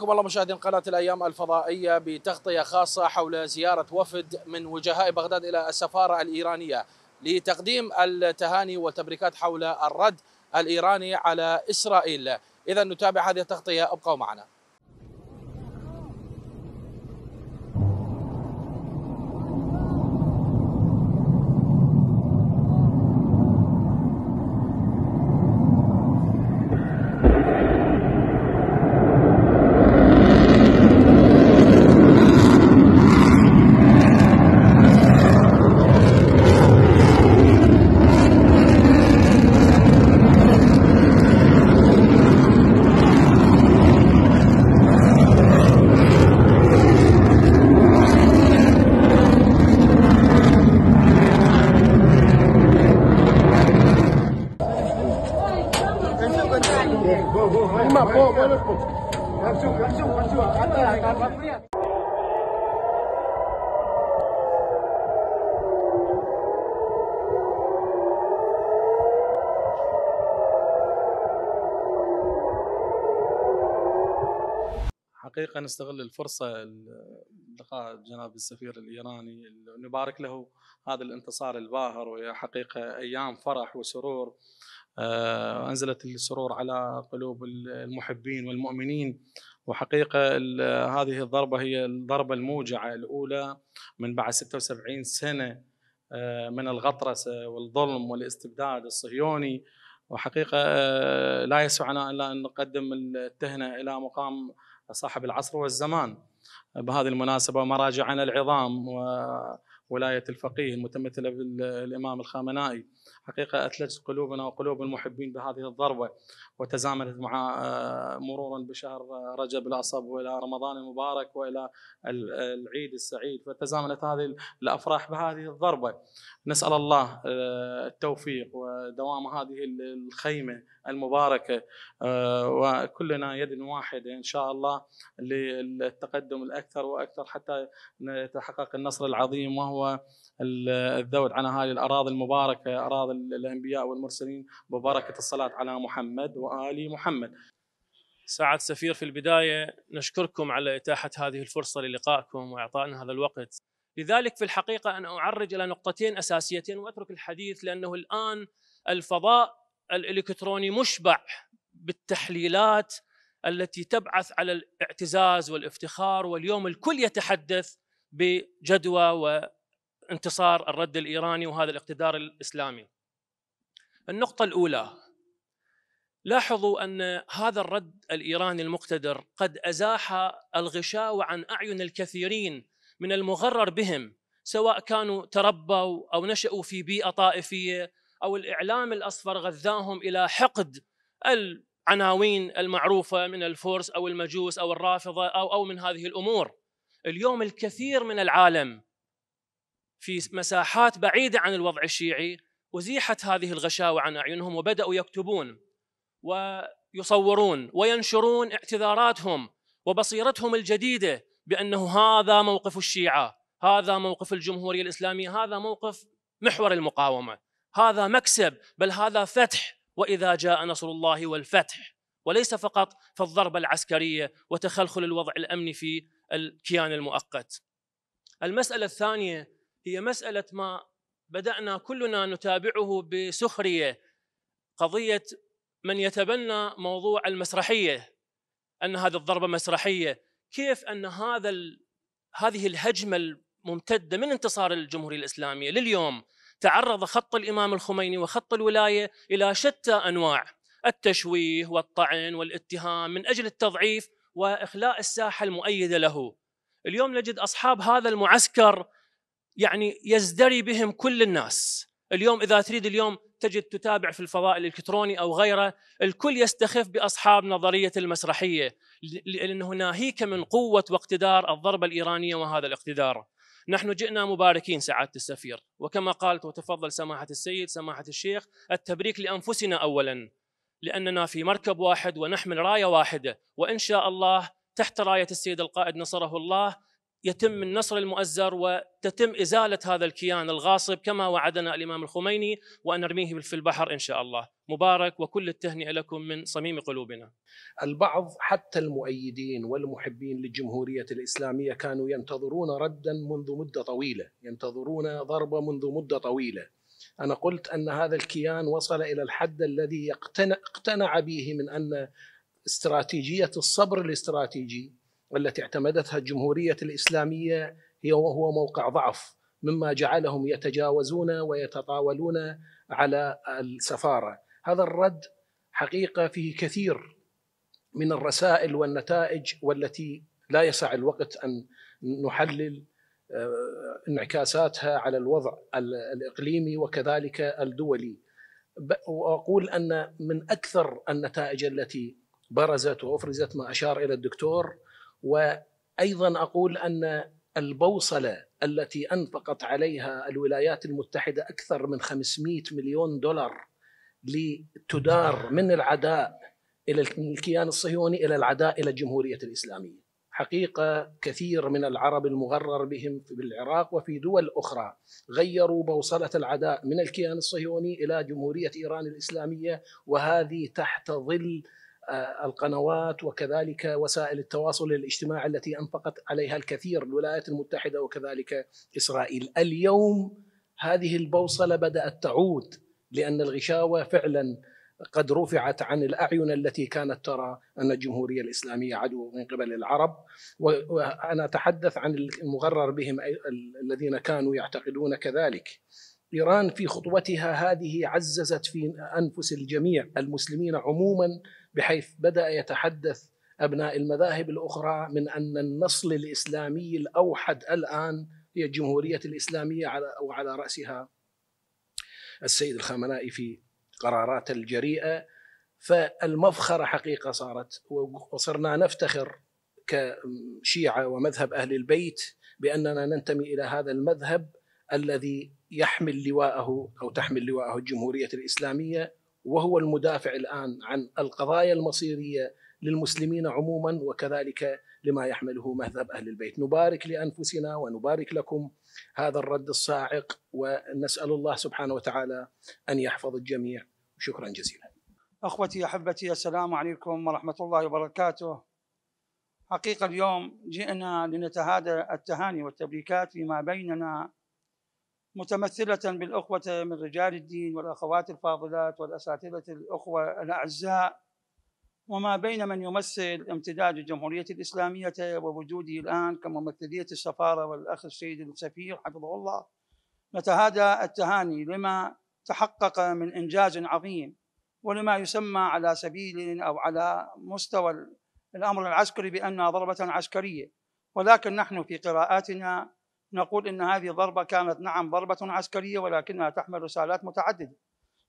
حياكم الله مشاهدين قناة الأيام الفضائية بتغطية خاصة حول زيارة وفد من وجهاء بغداد إلى السفارة الإيرانية لتقديم التهاني والتبريكات حول الرد الإيراني على إسرائيل إذا نتابع هذه التغطية ابقوا معنا حقيقه نستغل الفرصه لقاء جناب السفير الايراني نبارك له هذا الانتصار الباهر وهي حقيقه ايام فرح وسرور آه، انزلت السرور على قلوب المحبين والمؤمنين وحقيقه هذه الضربه هي الضربه الموجعه الاولى من بعد 76 سنه آه، من الغطرسه والظلم والاستبداد الصهيوني وحقيقه آه، لا يسعنا الا ان نقدم التهنئه الى مقام صاحب العصر والزمان بهذه المناسبة مراجعنا العظام وولاية الفقيه المتمثلة بالإمام الخامنائي حقيقة أثلجت قلوبنا وقلوب المحبين بهذه الضربة وتزامنت مع آه، مرورا بشهر آه، رجب الأصب وإلى رمضان المبارك وإلى العيد السعيد فتزامنت هذه الأفراح بهذه الضربة نسأل الله آه، التوفيق ودوام هذه الخيمة المباركة وكلنا يد واحدة إن شاء الله للتقدم الأكثر وأكثر حتى يتحقق النصر العظيم وهو الذود على هذه الأراضي المباركة أراضي الأنبياء والمرسلين وبركة الصلاة على محمد وآل محمد سعد سفير في البداية نشكركم على إتاحة هذه الفرصة للقائكم وإعطائنا هذا الوقت لذلك في الحقيقة أنا أعرج إلى نقطتين أساسيتين وأترك الحديث لأنه الآن الفضاء الإلكتروني مشبع بالتحليلات التي تبعث على الاعتزاز والافتخار واليوم الكل يتحدث بجدوى وانتصار الرد الإيراني وهذا الاقتدار الإسلامي النقطة الأولى لاحظوا أن هذا الرد الإيراني المقتدر قد أزاح الغشاء عن أعين الكثيرين من المغرر بهم سواء كانوا تربوا أو نشأوا في بيئة طائفية أو الإعلام الأصفر غذاهم إلى حقد العناوين المعروفة من الفرس أو المجوس أو الرافضة أو أو من هذه الأمور اليوم الكثير من العالم في مساحات بعيدة عن الوضع الشيعي أزيحت هذه الغشاوة عن أعينهم وبدأوا يكتبون ويصورون وينشرون اعتذاراتهم وبصيرتهم الجديدة بأنه هذا موقف الشيعة هذا موقف الجمهورية الإسلامية هذا موقف محور المقاومة هذا مكسب بل هذا فتح وإذا جاء نصر الله والفتح وليس فقط في الضربة العسكرية وتخلخل الوضع الأمني في الكيان المؤقت المسألة الثانية هي مسألة ما بدانا كلنا نتابعه بسخريه قضيه من يتبنى موضوع المسرحيه ان هذه الضربه مسرحيه كيف ان هذا هذه الهجمه الممتده من انتصار الجمهوريه الاسلاميه لليوم تعرض خط الامام الخميني وخط الولايه الى شتى انواع التشويه والطعن والاتهام من اجل التضعيف واخلاء الساحه المؤيده له. اليوم نجد اصحاب هذا المعسكر يعني يزدري بهم كل الناس اليوم إذا تريد اليوم تجد تتابع في الفضاء الإلكتروني أو غيره الكل يستخف بأصحاب نظرية المسرحية لأنه ناهيك من قوة واقتدار الضربة الإيرانية وهذا الاقتدار نحن جئنا مباركين سعادة السفير وكما قالت وتفضل سماحة السيد سماحة الشيخ التبريك لأنفسنا أولا لأننا في مركب واحد ونحمل راية واحدة وإن شاء الله تحت راية السيد القائد نصره الله يتم النصر المؤزر وتتم إزالة هذا الكيان الغاصب كما وعدنا الإمام الخميني وأن نرميه في البحر إن شاء الله مبارك وكل التهنئة لكم من صميم قلوبنا البعض حتى المؤيدين والمحبين للجمهورية الإسلامية كانوا ينتظرون ردا منذ مدة طويلة ينتظرون ضربة منذ مدة طويلة أنا قلت أن هذا الكيان وصل إلى الحد الذي اقتنع به من أن استراتيجية الصبر الاستراتيجي التي اعتمدتها الجمهورية الإسلامية هي وهو موقع ضعف مما جعلهم يتجاوزون ويتطاولون على السفارة هذا الرد حقيقة فيه كثير من الرسائل والنتائج والتي لا يسع الوقت أن نحلل آه، انعكاساتها على الوضع الإقليمي وكذلك الدولي وأقول أن من أكثر النتائج التي برزت وأفرزت ما أشار إلى الدكتور وايضا اقول ان البوصله التي انفقت عليها الولايات المتحده اكثر من 500 مليون دولار لتدار من العداء الى الكيان الصهيوني الى العداء الى الجمهوريه الاسلاميه. حقيقه كثير من العرب المغرر بهم في العراق وفي دول اخرى غيروا بوصله العداء من الكيان الصهيوني الى جمهوريه ايران الاسلاميه وهذه تحت ظل القنوات وكذلك وسائل التواصل الاجتماعي التي انفقت عليها الكثير الولايات المتحده وكذلك اسرائيل. اليوم هذه البوصله بدات تعود لان الغشاوه فعلا قد رفعت عن الاعين التي كانت ترى ان الجمهوريه الاسلاميه عدو من قبل العرب وانا اتحدث عن المغرر بهم الذين كانوا يعتقدون كذلك. ايران في خطوتها هذه عززت في انفس الجميع المسلمين عموما بحيث بدأ يتحدث أبناء المذاهب الأخرى من أن النصل الإسلامي الأوحد الآن هي الجمهورية الإسلامية على وعلى رأسها السيد الخامنائي في قرارات الجريئة فالمفخرة حقيقة صارت وصرنا نفتخر كشيعة ومذهب أهل البيت بأننا ننتمي إلى هذا المذهب الذي يحمل لواءه أو تحمل لواءه الجمهورية الإسلامية وهو المدافع الان عن القضايا المصيريه للمسلمين عموما وكذلك لما يحمله مذهب اهل البيت، نبارك لانفسنا ونبارك لكم هذا الرد الصاعق ونسال الله سبحانه وتعالى ان يحفظ الجميع، شكرا جزيلا. اخوتي احبتي السلام عليكم ورحمه الله وبركاته. حقيقه اليوم جئنا لنتهادى التهاني والتبريكات فيما بيننا متمثلة بالأخوة من رجال الدين والأخوات الفاضلات والأساتذة الأخوة الأعزاء وما بين من يمثل امتداد الجمهورية الإسلامية ووجوده الآن كممثلية السفارة والأخ السيد السفير حفظه الله نتهادى التهاني لما تحقق من إنجاز عظيم ولما يسمى على سبيل أو على مستوى الأمر العسكري بأنها ضربة عسكرية ولكن نحن في قراءاتنا نقول إن هذه الضربه كانت نعم ضربة عسكرية ولكنها تحمل رسالات متعددة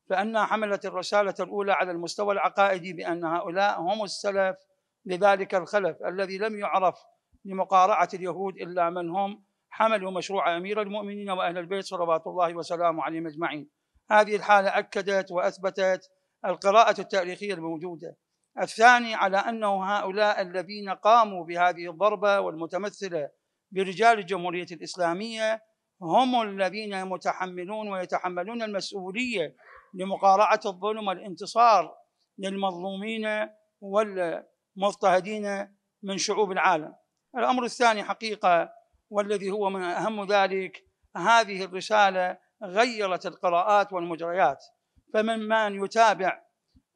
فأنها حملت الرسالة الأولى على المستوى العقائدي بأن هؤلاء هم السلف لذلك الخلف الذي لم يعرف لمقارعة اليهود إلا من هم حملوا مشروع أمير المؤمنين وأهل البيت صلوات الله وسلامه عليهم أجمعين هذه الحالة أكدت وأثبتت القراءة التاريخية الموجودة الثاني على أنه هؤلاء الذين قاموا بهذه الضربة والمتمثلة برجال الجمهورية الإسلامية هم الذين متحملون ويتحملون المسؤولية لمقارعة الظلم والانتصار للمظلومين والمضطهدين من شعوب العالم الأمر الثاني حقيقة والذي هو من أهم ذلك هذه الرسالة غيرت القراءات والمجريات فمن من يتابع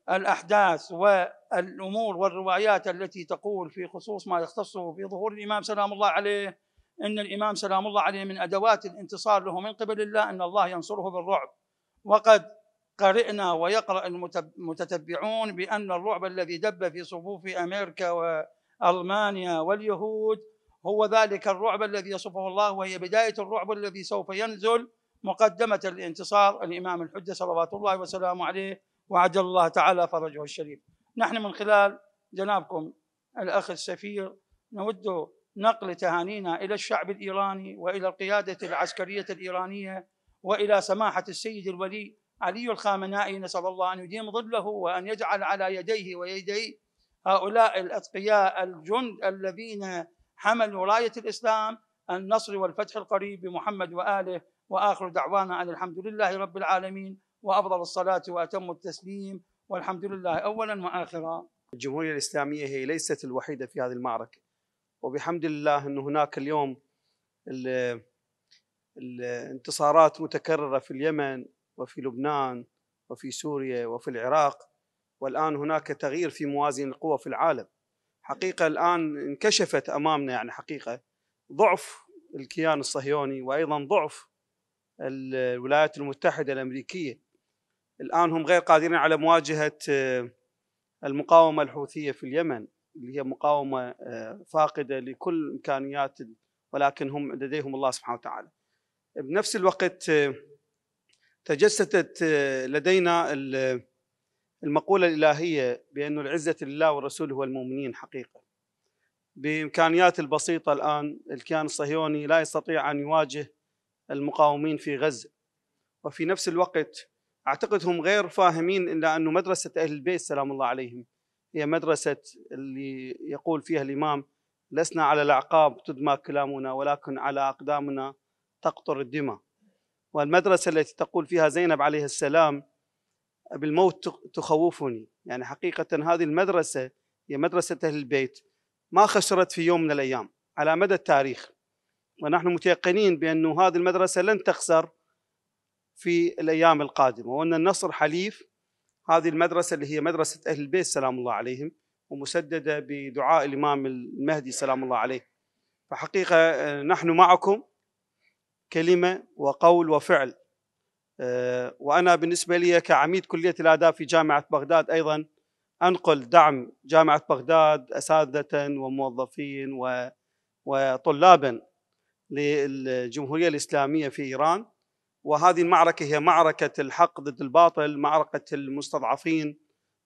الأحداث والأمور والروايات التي تقول في خصوص ما يختصه في ظهور الإمام سلام الله عليه ان الامام سلام الله عليه من ادوات الانتصار له من قبل الله ان الله ينصره بالرعب وقد قرئنا ويقرا المتتبعون بان الرعب الذي دب في صفوف امريكا والمانيا واليهود هو ذلك الرعب الذي يصفه الله وهي بدايه الرعب الذي سوف ينزل مقدمه الانتصار الامام الحجه صلوات الله وسلامه عليه وعجل الله تعالى فرجه الشريف نحن من خلال جنابكم الاخ السفير نود نقل تهانينا الى الشعب الايراني والى القياده العسكريه الايرانيه والى سماحه السيد الولي علي الخامنائي نسال الله ان يديم ظله وان يجعل على يديه ويدي هؤلاء الاتقياء الجند الذين حملوا رايه الاسلام النصر والفتح القريب بمحمد واله واخر دعوانا ان الحمد لله رب العالمين وافضل الصلاه واتم التسليم والحمد لله اولا واخرا. الجمهوريه الاسلاميه هي ليست الوحيده في هذه المعركه. وبحمد الله أن هناك اليوم الانتصارات متكررة في اليمن وفي لبنان وفي سوريا وفي العراق والآن هناك تغيير في موازين القوى في العالم حقيقة الآن انكشفت أمامنا يعني حقيقة ضعف الكيان الصهيوني وأيضا ضعف الولايات المتحدة الأمريكية الآن هم غير قادرين على مواجهة آه، المقاومة الحوثية في اليمن اللي هي مقاومه آه، فاقده لكل امكانيات ولكن هم لديهم الله سبحانه وتعالى. بنفس الوقت آه، تجسدت آه، لدينا المقوله الالهيه بان العزه لله والرسول هو المؤمنين حقيقه. بامكانيات البسيطه الان الكيان الصهيوني لا يستطيع ان يواجه المقاومين في غزه. وفي نفس الوقت اعتقد هم غير فاهمين الا انه مدرسه اهل البيت سلام الله عليهم هي مدرسة اللي يقول فيها الإمام لسنا على الأعقاب تدمى كلامنا ولكن على أقدامنا تقطر الدماء والمدرسة التي تقول فيها زينب عليه السلام بالموت تخوفني يعني حقيقة هذه المدرسة هي مدرسة أهل البيت ما خسرت في يوم من الأيام على مدى التاريخ ونحن متيقنين بأن هذه المدرسة لن تخسر في الأيام القادمة وأن النصر حليف هذه المدرسة اللي هي مدرسة أهل البيت سلام الله عليهم ومسددة بدعاء الإمام المهدي سلام الله عليه فحقيقة آه، نحن معكم كلمة وقول وفعل آه، وأنا بالنسبة لي كعميد كلية الآداب في جامعة بغداد أيضا أنقل دعم جامعة بغداد أساتذة وموظفين وطلابا للجمهورية الإسلامية في إيران وهذه المعركة هي معركة الحق ضد الباطل معركة المستضعفين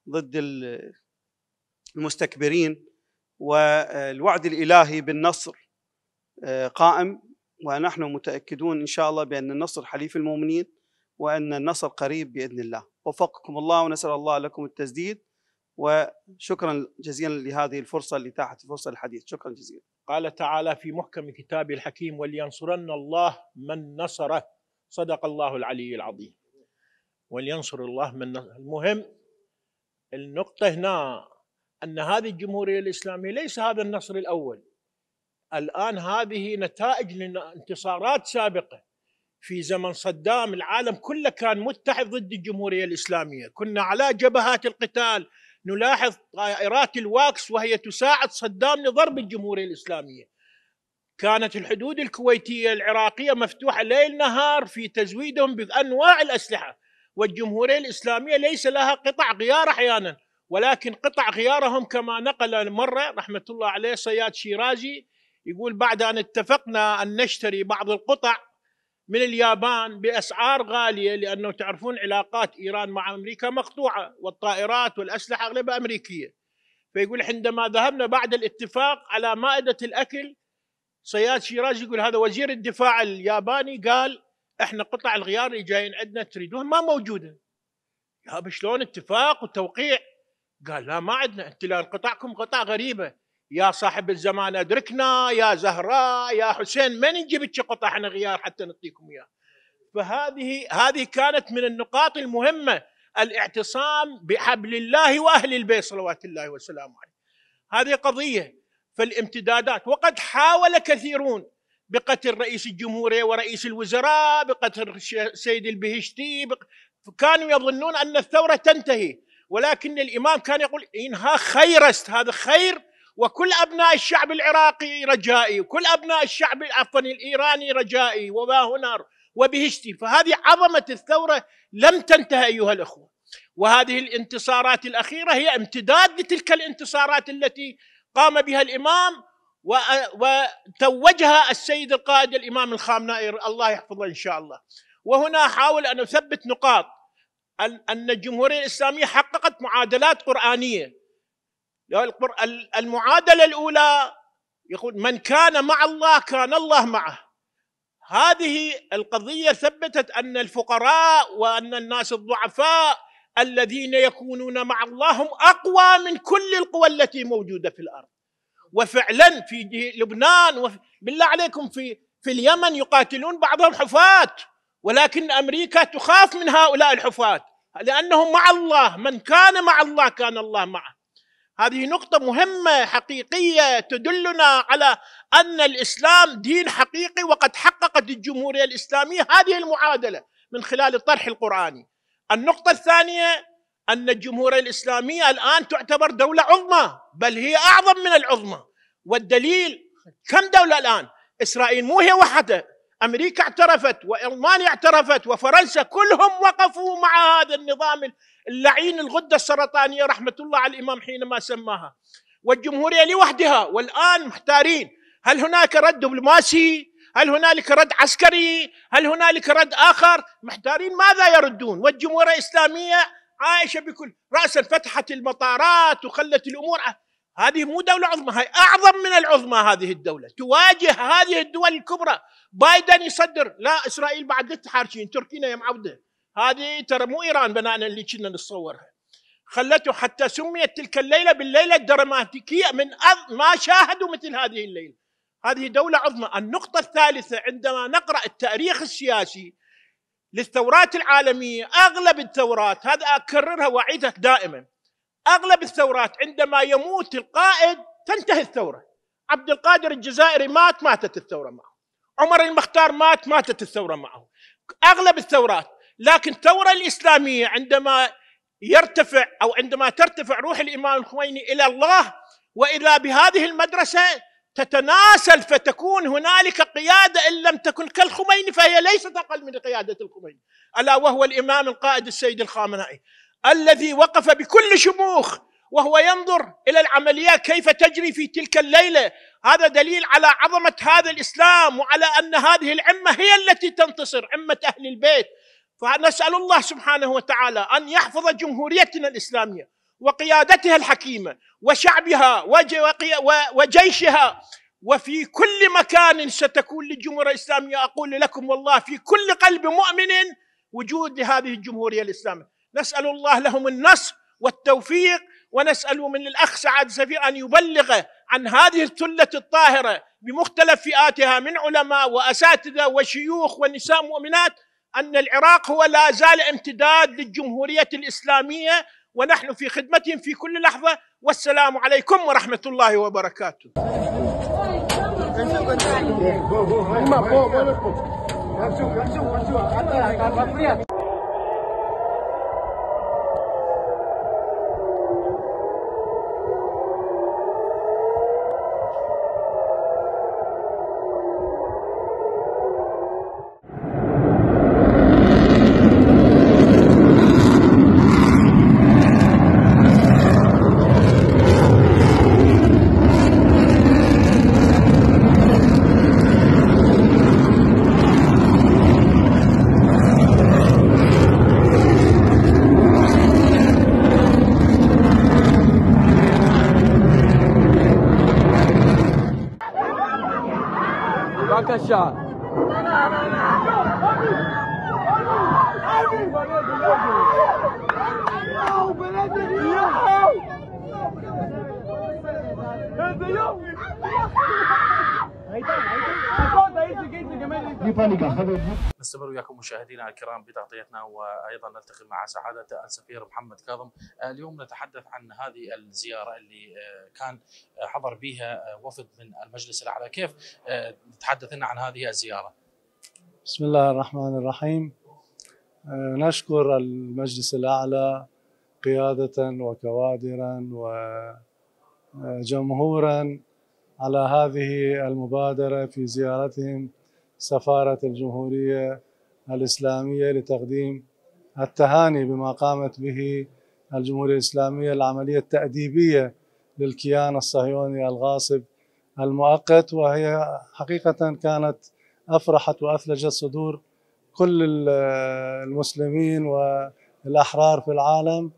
ضد المستكبرين والوعد الإلهي بالنصر آه، قائم ونحن متأكدون إن شاء الله بأن النصر حليف المؤمنين وأن النصر قريب بإذن الله وفقكم الله ونسأل الله لكم التسديد وشكرا جزيلا لهذه الفرصة اللي تاحت فرصة الحديث شكرا جزيلا قال تعالى في محكم كتابه الحكيم ولينصرن الله من نصره صدق الله العلي العظيم ولينصر الله من المهم النقطة هنا أن هذه الجمهورية الإسلامية ليس هذا النصر الأول الآن هذه نتائج لانتصارات سابقة في زمن صدام العالم كله كان متحد ضد الجمهورية الإسلامية كنا على جبهات القتال نلاحظ طائرات الواكس وهي تساعد صدام لضرب الجمهورية الإسلامية كانت الحدود الكويتية العراقية مفتوحة ليل نهار في تزويدهم بأنواع الأسلحة والجمهورية الإسلامية ليس لها قطع غيار أحيانا ولكن قطع غيارهم كما نقل مرة رحمة الله عليه صياد شيرازي يقول بعد أن اتفقنا أن نشتري بعض القطع من اليابان بأسعار غالية لأنه تعرفون علاقات إيران مع أمريكا مقطوعة والطائرات والأسلحة أغلبها أمريكية فيقول عندما ذهبنا بعد الاتفاق على مائدة الأكل صياد شيراز يقول هذا وزير الدفاع الياباني قال احنا قطع الغيار اللي جايين عندنا تريدون ما موجوده يابا شلون اتفاق وتوقيع قال لا ما عندنا انت لان قطعكم قطع غريبه يا صاحب الزمان ادركنا يا زهراء يا حسين من نجيب لك قطع احنا غيار حتى نعطيكم اياه فهذه هذه كانت من النقاط المهمه الاعتصام بحبل الله واهل البيت صلوات الله وسلامه عليه هذه قضيه فالامتدادات وقد حاول كثيرون بقتل رئيس الجمهورية ورئيس الوزراء بقتل سيد البهشتي بق... كانوا يظنون أن الثورة تنتهي ولكن الإمام كان يقول إنها خيرست هذا خير وكل أبناء الشعب العراقي رجائي وكل أبناء الشعب عفوا الإيراني رجائي وما هنا وبهشتي فهذه عظمة الثورة لم تنتهي أيها الأخوة وهذه الانتصارات الأخيرة هي امتداد لتلك الانتصارات التي قام بها الإمام وتوجها السيد القائد الإمام الخامنائي الله يحفظه إن شاء الله وهنا أحاول أن أثبت نقاط أن الجمهورية الإسلامية حققت معادلات قرآنية المعادلة الأولى يقول من كان مع الله كان الله معه هذه القضية ثبتت أن الفقراء وأن الناس الضعفاء الذين يكونون مع الله هم اقوى من كل القوى التي موجوده في الارض وفعلا في لبنان وفي بالله عليكم في في اليمن يقاتلون بعضهم حفاة ولكن امريكا تخاف من هؤلاء الحفاة لانهم مع الله من كان مع الله كان الله معه هذه نقطة مهمة حقيقية تدلنا على أن الإسلام دين حقيقي وقد حققت الجمهورية الإسلامية هذه المعادلة من خلال الطرح القرآني النقطة الثانية أن الجمهورية الإسلامية الآن تعتبر دولة عظمى بل هي أعظم من العظمى والدليل كم دولة الآن إسرائيل مو هي وحدها أمريكا اعترفت وألمانيا اعترفت وفرنسا كلهم وقفوا مع هذا النظام اللعين الغدة السرطانية رحمة الله على الإمام حينما سماها والجمهورية لوحدها والآن محتارين هل هناك رد دبلوماسي هل هنالك رد عسكري هل هنالك رد آخر محتارين ماذا يردون والجمهورية الإسلامية عايشة بكل رأسا فتحت المطارات وخلت الأمور هذه مو دولة عظمى هي أعظم من العظمى هذه الدولة تواجه هذه الدول الكبرى بايدن يصدر لا إسرائيل بعد تحارشين تركينا يا معودة هذه ترى مو إيران بنانا اللي كنا نتصورها خلته حتى سميت تلك الليلة بالليلة الدراماتيكية من ما شاهدوا مثل هذه الليلة هذه دولة عظمى النقطة الثالثة عندما نقرأ التاريخ السياسي للثورات العالمية أغلب الثورات هذا أكررها وأعيدها دائما أغلب الثورات عندما يموت القائد تنتهي الثورة عبد القادر الجزائري مات ماتت الثورة معه عمر المختار مات ماتت الثورة معه أغلب الثورات لكن الثورة الإسلامية عندما يرتفع أو عندما ترتفع روح الإمام الخميني إلى الله وإذا بهذه المدرسة تتناسل فتكون هنالك قيادة إن لم تكن كالخميني فهي ليست أقل من قيادة الخميني ألا وهو الإمام القائد السيد الخامنائي الذي وقف بكل شموخ وهو ينظر إلى العملية كيف تجري في تلك الليلة هذا دليل على عظمة هذا الإسلام وعلى أن هذه العمة هي التي تنتصر عمة أهل البيت فنسأل الله سبحانه وتعالى أن يحفظ جمهوريتنا الإسلامية وقيادتها الحكيمة وشعبها وجيشها وفي كل مكان ستكون للجمهورية الإسلامية أقول لكم والله في كل قلب مؤمن وجود لهذه الجمهورية الإسلامية نسأل الله لهم النصر والتوفيق ونسأل من الأخ سعد سفير أن يبلغ عن هذه الثلة الطاهرة بمختلف فئاتها من علماء وأساتذة وشيوخ ونساء مؤمنات أن العراق هو لا زال امتداد للجمهورية الإسلامية ونحن في خدمتهم في كل لحظة والسلام عليكم ورحمة الله وبركاته الكرام بتغطيتنا وايضا نلتقي مع سعاده السفير محمد كاظم آه، اليوم نتحدث عن هذه الزياره اللي آه، كان آه، حضر بها وفد من المجلس الاعلى كيف تحدث لنا عن هذه الزياره بسم الله الرحمن الرحيم نشكر المجلس الاعلى قياده وكوادرا وجمهورا على هذه المبادره في زيارتهم سفاره الجمهوريه الإسلامية لتقديم التهاني بما قامت به الجمهورية الإسلامية العملية التأديبية للكيان الصهيوني الغاصب المؤقت وهي حقيقة كانت أفرحت وأثلجت صدور كل المسلمين والأحرار في العالم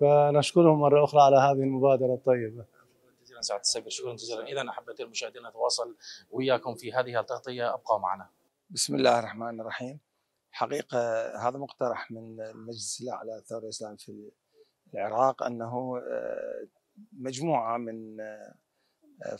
فنشكرهم مرة أخرى على هذه المبادرة الطيبة جزيلا سعادة السفير شكرا جزيلا إذا أحبتي المشاهدين نتواصل وياكم في هذه التغطية أبقوا معنا بسم الله الرحمن الرحيم حقيقة هذا مقترح من المجلس الأعلى الثورة الإسلامية في العراق أنه آه، مجموعة من آه،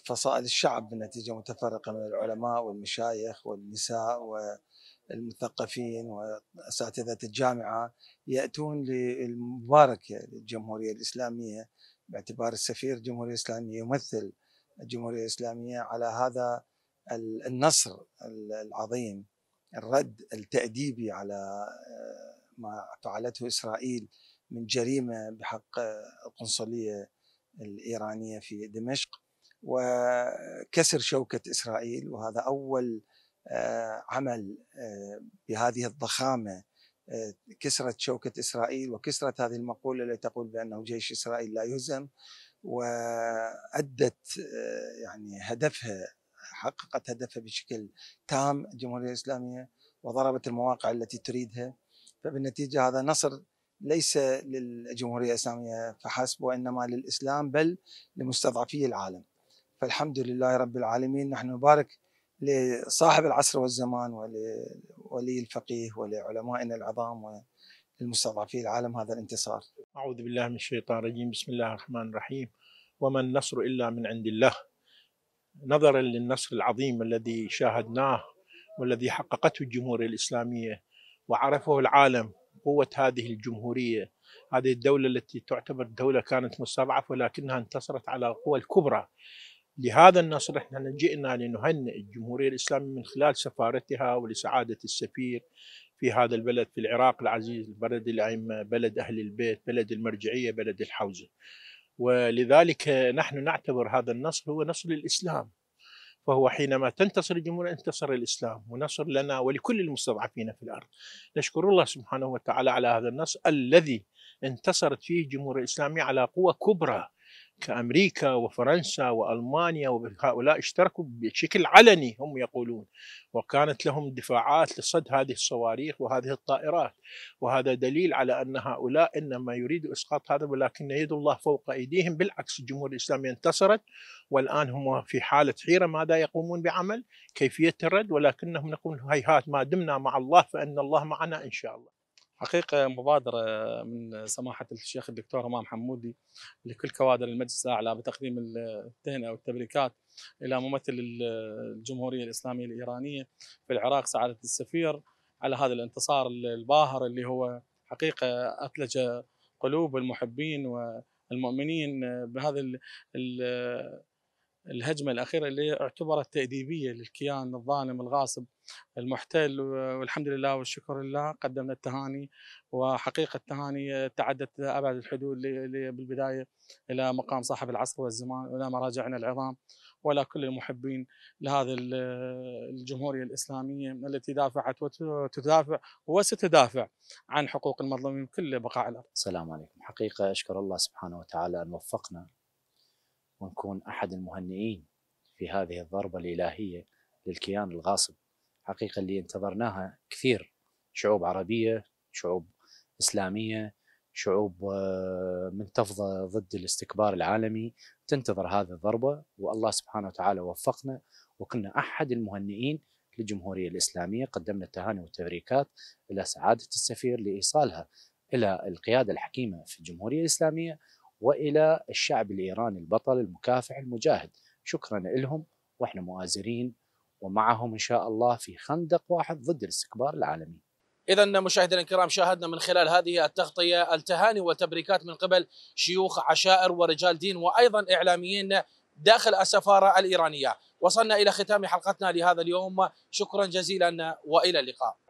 فصائل الشعب بالنتيجة متفرقة من العلماء والمشايخ والنساء والمثقفين وأساتذة الجامعة يأتون للمباركة للجمهورية الإسلامية باعتبار السفير الجمهورية الإسلامية يمثل الجمهورية الإسلامية على هذا النصر العظيم الرد التأديبي على آه، ما فعلته إسرائيل من جريمة بحق آه، القنصلية الإيرانية في دمشق وكسر شوكة إسرائيل وهذا أول آه، عمل بهذه الضخامة كسرت شوكة إسرائيل وكسرت هذه المقولة التي تقول بأنه جيش إسرائيل لا يهزم وأدت يعني هدفها حققت هدفها بشكل تام الجمهورية الإسلامية وضربت المواقع التي تريدها فبالنتيجة هذا نصر ليس للجمهورية الإسلامية فحسب وإنما للإسلام بل لمستضعفي العالم فالحمد لله رب العالمين نحن نبارك لصاحب العصر والزمان ولولي الفقيه ولعلمائنا العظام وللمستضعفي العالم هذا الانتصار أعوذ بالله من الشيطان الرجيم بسم الله الرحمن الرحيم وما النصر إلا من عند الله نظرا للنصر العظيم الذي شاهدناه والذي حققته الجمهورية الإسلامية وعرفه العالم قوة هذه الجمهورية هذه الدولة التي تعتبر دولة كانت مستضعفة ولكنها انتصرت على القوى الكبرى لهذا النصر احنا جئنا لنهنئ الجمهورية الإسلامية من خلال سفارتها ولسعادة السفير في هذا البلد في العراق العزيز بلد الأئمة بلد أهل البيت بلد المرجعية بلد الحوزة ولذلك نحن نعتبر هذا النصر هو نصر الإسلام فهو حينما تنتصر الجمهورية انتصر الإسلام ونصر لنا ولكل المستضعفين في الأرض نشكر الله سبحانه وتعالى على هذا النصر الذي انتصرت فيه الجمهورية الإسلامية على قوة كبرى كامريكا وفرنسا والمانيا وهؤلاء اشتركوا بشكل علني هم يقولون وكانت لهم دفاعات لصد هذه الصواريخ وهذه الطائرات وهذا دليل على ان هؤلاء انما يريدوا اسقاط هذا ولكن يد الله فوق ايديهم بالعكس الجمهوريه الاسلاميه انتصرت والان هم في حاله حيره ماذا يقومون بعمل كيفيه الرد ولكنهم نقول هيهات ما دمنا مع الله فان الله معنا ان شاء الله حقيقة مبادرة من سماحة الشيخ الدكتور أمام حمودي لكل كوادر المجلس الأعلى بتقديم التهنئة والتبريكات إلى ممثل الجمهورية الإسلامية الإيرانية في العراق سعادة السفير على هذا الانتصار الباهر اللي هو حقيقة أثلج قلوب المحبين والمؤمنين بهذا الهجمة الأخيرة اللي اعتبرت تأديبية للكيان الظالم الغاصب المحتل والحمد لله والشكر لله قدمنا التهاني وحقيقه التهاني تعدت ابعد الحدود بالبدايه الى مقام صاحب العصر والزمان والى مراجعنا العظام ولا كل المحبين لهذه الجمهورية الإسلامية التي دافعت وتدافع وستدافع عن حقوق المظلومين كل بقاع الأرض السلام عليكم حقيقة أشكر الله سبحانه وتعالى أن وفقنا ونكون أحد المهنئين في هذه الضربة الإلهية للكيان الغاصب حقيقه اللي انتظرناها كثير شعوب عربيه شعوب اسلاميه شعوب آه، منتفضه ضد الاستكبار العالمي تنتظر هذه الضربه والله سبحانه وتعالى وفقنا وكنا احد المهنئين للجمهوريه الاسلاميه قدمنا التهاني والتبريكات الى سعاده السفير لايصالها الى القياده الحكيمه في الجمهوريه الاسلاميه والى الشعب الايراني البطل المكافح المجاهد شكرا لهم واحنا مؤازرين ومعهم إن شاء الله في خندق واحد ضد الاستكبار العالمي إذا مشاهدينا الكرام شاهدنا من خلال هذه التغطية التهاني والتبريكات من قبل شيوخ عشائر ورجال دين وأيضا إعلاميين داخل السفارة الإيرانية وصلنا إلى ختام حلقتنا لهذا اليوم شكرا جزيلا وإلى اللقاء